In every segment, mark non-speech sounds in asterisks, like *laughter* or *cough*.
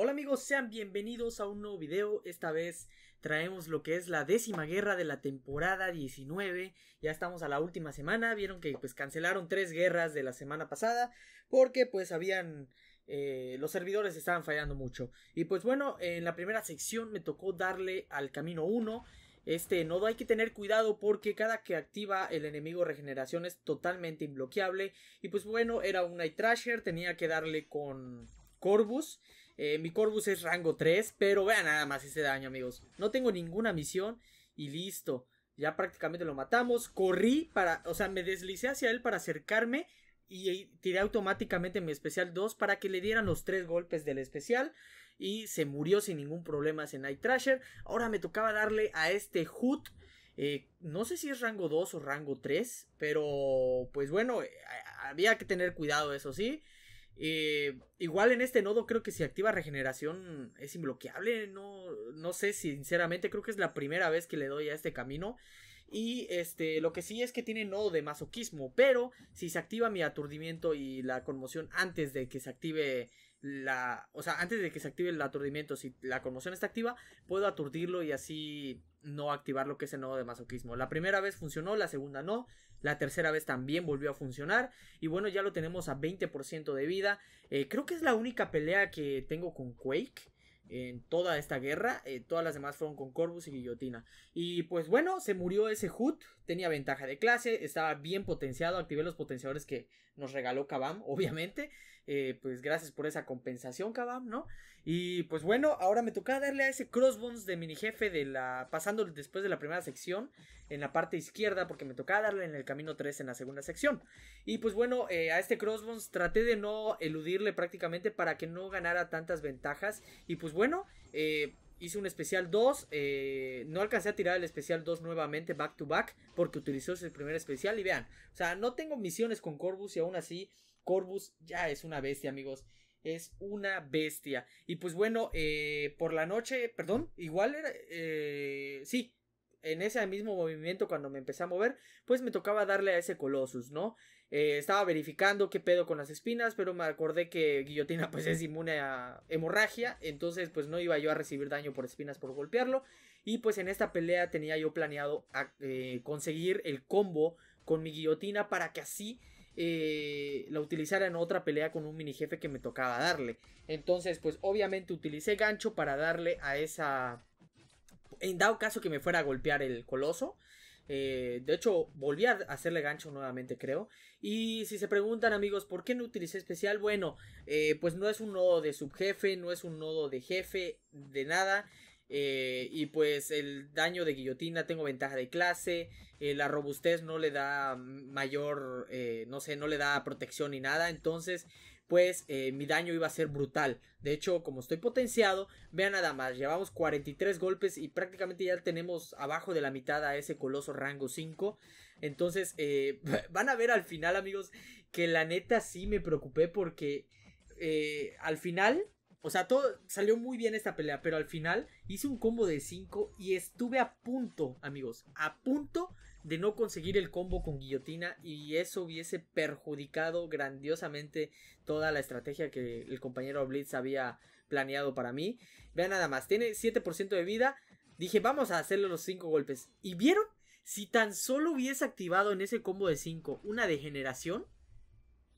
Hola amigos, sean bienvenidos a un nuevo video. Esta vez traemos lo que es la décima guerra de la temporada 19. Ya estamos a la última semana. Vieron que pues cancelaron tres guerras de la semana pasada porque pues habían eh, los servidores estaban fallando mucho. Y pues bueno, en la primera sección me tocó darle al camino 1. Este nodo hay que tener cuidado porque cada que activa el enemigo regeneración es totalmente inbloqueable Y pues bueno, era un Night Trasher, tenía que darle con Corvus. Eh, mi Corvus es rango 3, pero vean nada más ese daño, amigos. No tengo ninguna misión y listo. Ya prácticamente lo matamos. Corrí para, o sea, me deslicé hacia él para acercarme y tiré automáticamente mi especial 2 para que le dieran los 3 golpes del especial y se murió sin ningún problema ese Night Thrasher. Ahora me tocaba darle a este Hood... Eh, no sé si es rango 2 o rango 3, pero pues bueno, eh, había que tener cuidado, eso sí. Eh, igual en este nodo creo que si activa regeneración es imbloqueable. No, no sé, sinceramente creo que es la primera vez que le doy a este camino. Y este, lo que sí es que tiene nodo de masoquismo. Pero si se activa mi aturdimiento y la conmoción antes de que se active la. O sea, antes de que se active el aturdimiento, si la conmoción está activa, puedo aturdirlo y así no activar lo que es el nodo de masoquismo. La primera vez funcionó, la segunda no, la tercera vez también volvió a funcionar. Y bueno, ya lo tenemos a 20% de vida. Eh, creo que es la única pelea que tengo con Quake en toda esta guerra. Eh, todas las demás fueron con Corvus y Guillotina. Y pues bueno, se murió ese Hood. Tenía ventaja de clase. Estaba bien potenciado. Activé los potenciadores que nos regaló Kabam, *laughs* obviamente. Eh, pues gracias por esa compensación, Kabam, ¿no? Y pues bueno, ahora me tocaba darle a ese crossbones de mini jefe de la. pasando después de la primera sección. En la parte izquierda. Porque me tocaba darle en el camino 3 en la segunda sección. Y pues bueno, eh, a este crossbones traté de no eludirle prácticamente para que no ganara tantas ventajas. Y pues bueno, eh, hice un especial 2. Eh, no alcancé a tirar el especial 2 nuevamente back to back porque utilizó ese primer especial. Y vean, o sea, no tengo misiones con Corvus y aún así Corvus ya es una bestia, amigos. Es una bestia. Y pues bueno, eh, por la noche, perdón, igual era... sí, en ese mismo movimiento cuando me empecé a mover, pues me tocaba darle a ese Colossus, ¿no? Eh, estaba verificando qué pedo con las espinas, pero me acordé que Guillotina pues es inmune a hemorragia, entonces pues no iba yo a recibir daño por espinas por golpearlo. Y pues en esta pelea tenía yo planeado ah, eh, conseguir el combo con mi guillotina para que así eh, la utilizara en otra pelea con un mini jefe que me tocaba darle. Entonces pues obviamente utilicé gancho para darle a esa... En dado caso que me fuera a golpear el coloso. Eh, de hecho, volví a hacerle gancho nuevamente, creo. Y si se preguntan, amigos, ¿por qué no utilicé especial? Bueno, eh, pues no es un nodo de subjefe, no es un nodo de jefe, de nada. Eh, y pues el daño de guillotina tengo ventaja de clase. la robustez no le da mayor, no sé, no le da protección ni nada. Entonces pues eh, mi daño iba a ser brutal. De hecho, como estoy potenciado, vean nada más, llevamos 43 golpes y prácticamente ya tenemos abajo de la mitad a ese coloso rango 5. Entonces, eh, *laughs* van a ver al final, amigos, que la neta sí me preocupé porque eh, al final... O sea, todo salió muy bien esta pelea, pero al final hice un combo de 5 y estuve a punto, amigos, a punto de no conseguir el combo con guillotina y eso hubiese perjudicado grandiosamente toda la estrategia que el compañero Blitz había planeado para mí. Vean nada más, tiene 7% de vida. Dije, vamos a hacerle los 5 golpes. ¿Y vieron? Si tan solo hubiese activado en ese combo de 5 una degeneración,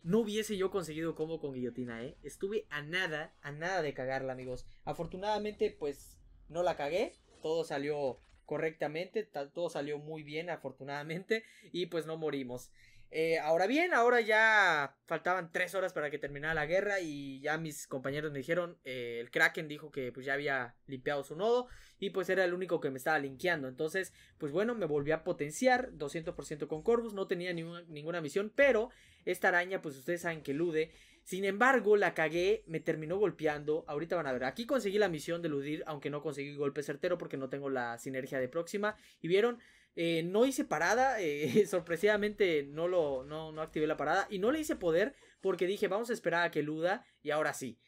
no hubiese yo conseguido combo con guillotina, ¿eh? Estuve a nada, a nada de cagarla, amigos. Afortunadamente, pues, no la cagué. Todo salió correctamente, todo salió muy bien afortunadamente *laughs* y pues no morimos. Eh, ahora bien, ahora ya faltaban tres horas para que terminara la guerra y ya mis compañeros me dijeron, eh, el Kraken dijo que pues ya había limpiado su nodo y pues era el único que me estaba linkeando. Entonces, pues bueno, me volví a potenciar 200% con Corvus, no tenía ninguna misión, pero esta araña, pues ustedes saben que elude sin embargo, la cagué, me terminó golpeando. Ahorita van a ver. Aquí conseguí la misión de eludir, aunque no conseguí golpe certero porque no tengo la sinergia de próxima. Y vieron, eh, no hice parada, *laughs* eh, sorpresivamente no, lo, no activé la parada. Y no le hice poder porque dije, vamos a esperar a que eluda. Y ahora sí,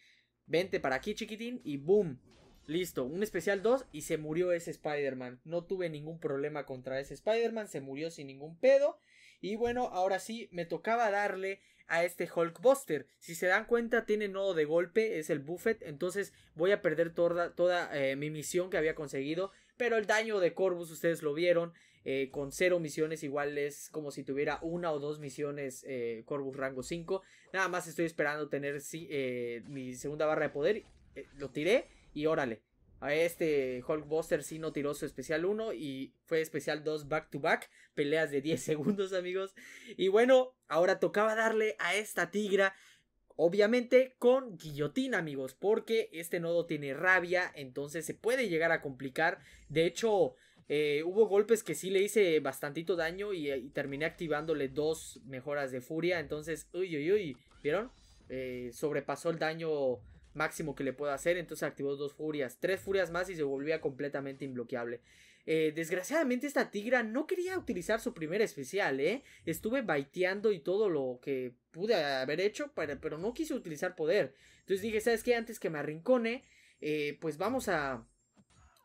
vente para aquí chiquitín y boom. Listo, un especial 2 y se murió ese Spider-Man. No tuve ningún problema contra ese Spider-Man, se murió sin ningún pedo. Y bueno, ahora sí, me tocaba darle a este Hulkbuster. Si se dan cuenta, tiene nodo de golpe, es el Buffet. Entonces voy a perder toda, toda eh, mi misión que había conseguido. Pero el daño de Corvus, ustedes lo vieron. Eh, con cero misiones, igual es como si tuviera una o dos misiones eh, Corvus rango 5. Nada más estoy esperando tener mi segunda barra de poder. lo tiré y órale. A este Hulkbuster sí no tiró su especial 1 y fue especial 2 back to back, peleas de 10 *laughs* segundos amigos. Y bueno, ahora tocaba darle a esta tigra Obviamente con guillotina amigos, porque este nodo tiene rabia, entonces se puede llegar a complicar. De hecho, eh, hubo golpes que sí le hice bastantito daño eh, y, terminé activándole dos mejoras de furia. Entonces, uy, uy, uy, ¿vieron? Eh, sobrepasó el daño máximo que le pueda hacer. Entonces activó dos furias, tres furias más y se volvía completamente imbloqueable. Eh, desgraciadamente esta tigra no quería utilizar su primer especial, ¿eh? Estuve baiteando y todo lo que pude haber hecho, para, pero no quise utilizar poder. Entonces dije, ¿sabes qué? Antes que me arrincone, eh, pues vamos a...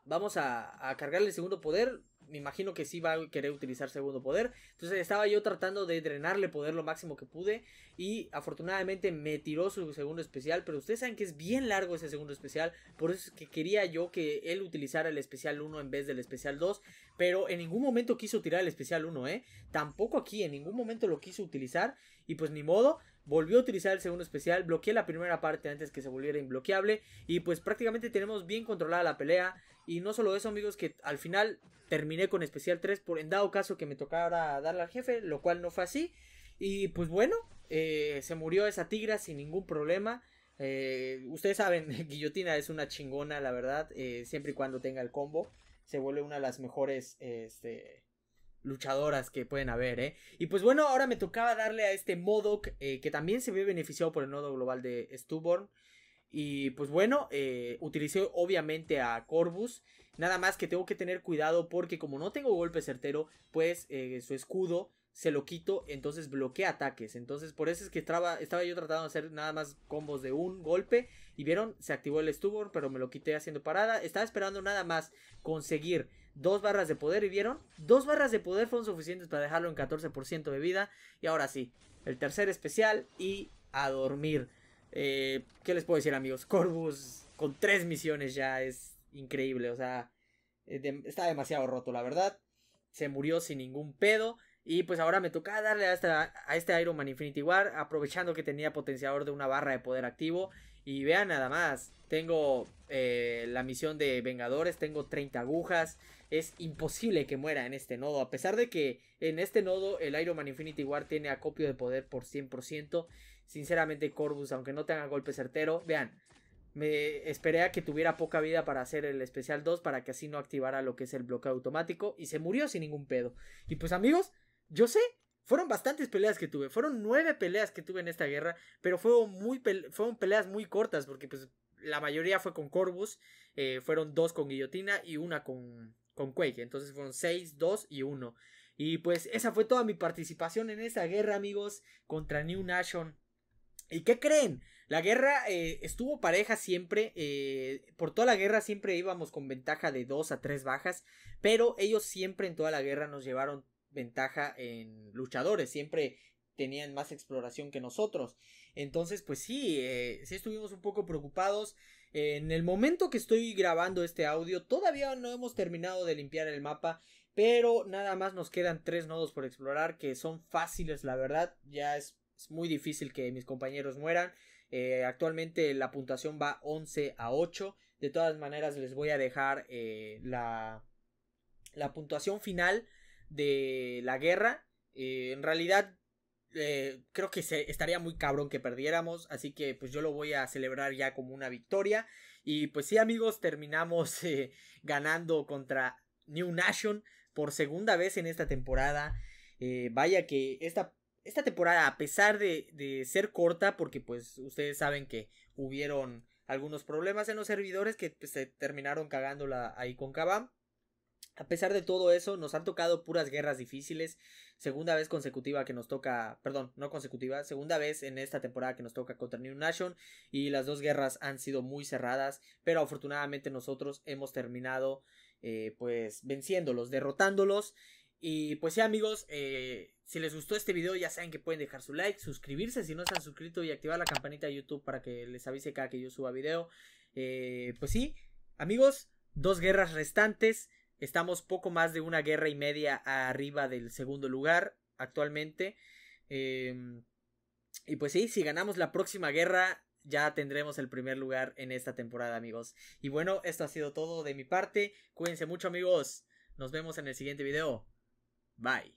Vamos a, a cargarle el segundo poder me imagino que sí va a querer utilizar segundo poder. Entonces estaba yo tratando de drenarle poder lo máximo que pude. Y afortunadamente me tiró su segundo especial. Pero ustedes saben que es bien largo ese segundo especial. Por eso es que quería yo que él utilizara el especial 1 en vez del especial 2. Pero en ningún momento quiso tirar el especial 1, ¿eh? Tampoco aquí, en ningún momento lo quiso utilizar. Y pues ni modo volvió a utilizar el segundo especial, bloqueé la primera parte antes que se volviera inbloqueable. y pues prácticamente tenemos bien controlada la pelea y no solo eso amigos que al final terminé con especial 3 por en dado caso que me tocara darle al jefe, lo cual no fue así y pues bueno, eh, se murió esa tigra sin ningún problema. Eh, ustedes saben, *laughs* Guillotina es una chingona, la verdad, eh, siempre y cuando tenga el combo. Se vuelve una de las mejores este, luchadoras que pueden haber, ¿eh? Y pues bueno, ahora me tocaba darle a este Modoc, eh, que también se ve beneficiado por el nodo global de Stuborn. Y pues bueno, eh, utilicé obviamente a Corvus. Nada más que tengo que tener cuidado porque como no tengo golpe certero, pues eh, su escudo se lo quito, entonces bloquea ataques. Entonces por eso es que estaba yo tratando de hacer nada más combos de un golpe. Y vieron, se activó el Stubborn pero me lo quité haciendo parada. Estaba esperando nada más conseguir dos barras de poder y vieron, dos barras de poder fueron suficientes para dejarlo en 14% de vida. Y ahora sí, el tercer especial y a dormir. Eh, ¿Qué les puedo decir amigos? Corvus con tres misiones ya es increíble, o sea, eh, está demasiado roto la verdad. Se murió sin ningún pedo. Y pues ahora me toca darle a este Iron Man Infinity War, aprovechando que tenía potenciador de una barra de poder activo. Y vean nada más, tengo eh, la misión de Vengadores, tengo 30 agujas. Es imposible que muera en este nodo. A pesar de que en este nodo el Iron Man Infinity War tiene acopio de poder por 100%. Sinceramente Corvus, aunque no tenga golpe certero, vean. Me esperé a que tuviera poca vida para hacer el especial 2 para que así no activara lo que es el bloqueo automático y se murió sin ningún pedo. Y pues amigos, yo sé fueron bastantes peleas que tuve. Fueron nueve peleas que tuve en esta guerra. Pero fueron, muy fueron peleas muy cortas. Porque pues la mayoría fue con Corvus. Eh, fueron dos con Guillotina y una con, con Quake. Entonces fueron seis, dos y uno. Y pues esa fue toda mi participación en esta guerra, amigos. Contra New Nation. ¿Y qué creen? La guerra eh, estuvo pareja siempre. Eh, por toda la guerra siempre íbamos con ventaja de dos a tres bajas. Pero ellos siempre en toda la guerra nos llevaron ventaja en luchadores, siempre tenían más exploración que nosotros. Entonces, pues sí, eh, sí estuvimos un poco preocupados. Eh, en el momento que estoy grabando este audio, todavía no hemos terminado de limpiar el mapa, pero nada más nos quedan tres nodos por explorar que son fáciles, la verdad. Ya es, muy difícil que mis compañeros mueran. Eh, actualmente la puntuación va 11 a 8. De todas maneras, les voy a dejar la, la puntuación final de la guerra. Eh, en realidad, eh, creo que se, estaría muy cabrón que perdiéramos, así que pues yo lo voy a celebrar ya como una victoria. Y pues sí amigos, terminamos eh, ganando contra New Nation por segunda vez en esta temporada. vaya que esta, esta, temporada, a pesar de, ser corta, porque pues ustedes saben que hubieron algunos problemas en los servidores que pues, se terminaron cagándola ahí con Kabam. A pesar de todo eso, nos han tocado puras guerras difíciles. Segunda vez consecutiva que nos toca, perdón, no consecutiva, segunda vez en esta temporada que nos toca contra New Nation y las dos guerras han sido muy cerradas, pero afortunadamente nosotros hemos terminado eh, pues venciéndolos, derrotándolos. Y pues sí amigos, eh, si les gustó este video ya saben que pueden dejar su like, suscribirse si no están suscrito y activar la campanita de YouTube para que les avise cada que yo suba video. Eh, pues sí, amigos, dos guerras restantes. Estamos poco más de una guerra y media arriba del segundo lugar actualmente. Em, y pues sí, si ganamos la próxima guerra, ya tendremos el primer lugar en esta temporada, amigos. Y bueno, esto ha sido todo de mi parte. Cuídense mucho, amigos. Nos vemos en el siguiente video. Bye.